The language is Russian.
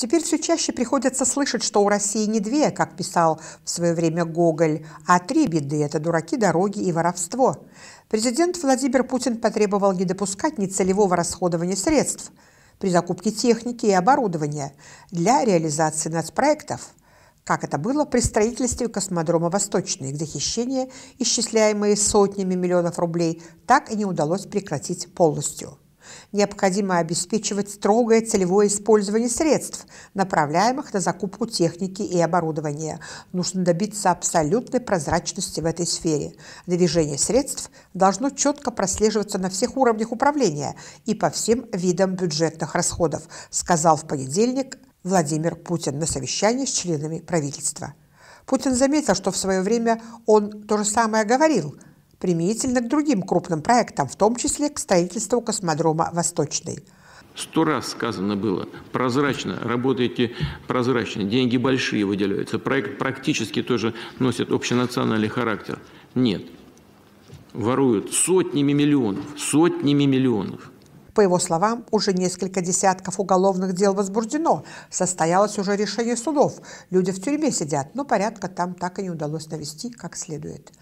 Теперь все чаще приходится слышать, что у России не две, как писал в свое время Гоголь, а три беды – это дураки, дороги и воровство. Президент Владимир Путин потребовал не допускать нецелевого расходования средств при закупке техники и оборудования для реализации нацпроектов – как это было при строительстве космодрома «Восточный», где хищения, исчисляемые сотнями миллионов рублей, так и не удалось прекратить полностью необходимо обеспечивать строгое целевое использование средств, направляемых на закупку техники и оборудования. Нужно добиться абсолютной прозрачности в этой сфере. Движение средств должно четко прослеживаться на всех уровнях управления и по всем видам бюджетных расходов, сказал в понедельник Владимир Путин на совещании с членами правительства. Путин заметил, что в свое время он то же самое говорил – применительно к другим крупным проектам, в том числе к строительству космодрома «Восточный». Сто раз сказано было, прозрачно, работаете прозрачно, деньги большие выделяются, проект практически тоже носит общенациональный характер. Нет, воруют сотнями миллионов, сотнями миллионов. По его словам, уже несколько десятков уголовных дел возбуждено. Состоялось уже решение судов. Люди в тюрьме сидят, но порядка там так и не удалось навести как следует.